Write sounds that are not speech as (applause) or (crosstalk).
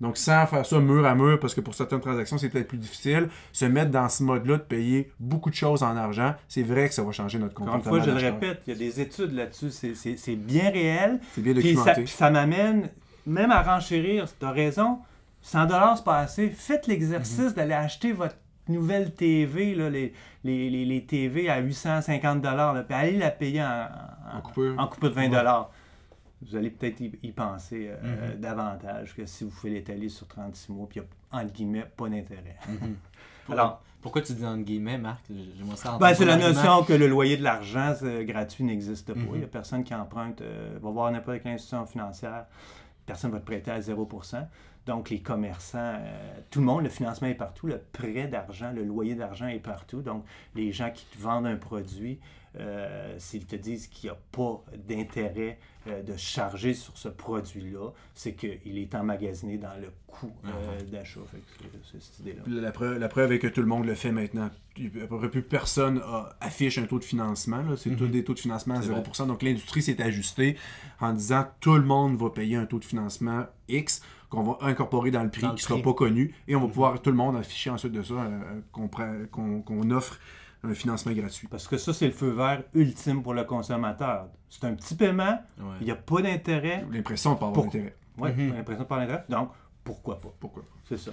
Donc, sans faire ça mur à mur, parce que pour certaines transactions, c'est peut-être plus difficile, se mettre dans ce mode-là de payer beaucoup de choses en argent, c'est vrai que ça va changer notre compte. Encore une fois, je le répète, il y a des études là-dessus, c'est bien réel. C'est bien documenté. ça, m'amène même à renchérir, tu as raison, 100 c'est pas assez. Faites l'exercice mhm. d'aller acheter votre nouvelle TV, les, TV à 850 là, puis allez la payer en, en, de 20 vous allez peut-être y, penser euh, mhm. davantage que si vous faites l'étaler sur 36 mois, puis il n'y a, entre guillemets, pas d'intérêt. Mhm. (laughs) Alors, pourquoi tu dis entre guillemets, Marc ben, C'est la notion que le loyer de l'argent gratuit n'existe pas. Mhm. Il n'y a personne qui emprunte euh, va voir n'importe quelle institution financière personne ne va te prêter à 0 Donc, les commerçants, euh, tout le monde, le financement est partout, le prêt d'argent, le loyer d'argent est partout. Donc, les gens qui te vendent un produit, euh, s'ils te disent qu'il n'y a pas d'intérêt euh, de charger sur ce produit-là, c'est qu'il est emmagasiné dans le coût uh-huh. d'achat. La preuve, est que tout le monde le fait maintenant. À peu près plus personne affiche un taux de financement. C'est tous mm-hmm. des taux de financement à 0 Donc l'industrie s'est ajustée en disant tout le monde va payer un taux de financement financement X qu'on va incorporer dans le prix, qui ne sera pas connu, et on va pouvoir tout le monde afficher ensuite de ça euh, euh, qu'on offre un financement gratuit. Parce que ça, c'est le feu vert ultime pour le consommateur. C'est un petit paiement, il n'y a pas d'intérêt. L'impression de pas avoir d'intérêt. Oui, mm-hmm. l'impression de pas d'intérêt. Donc, pourquoi pas? Pourquoi pas? C'est ça.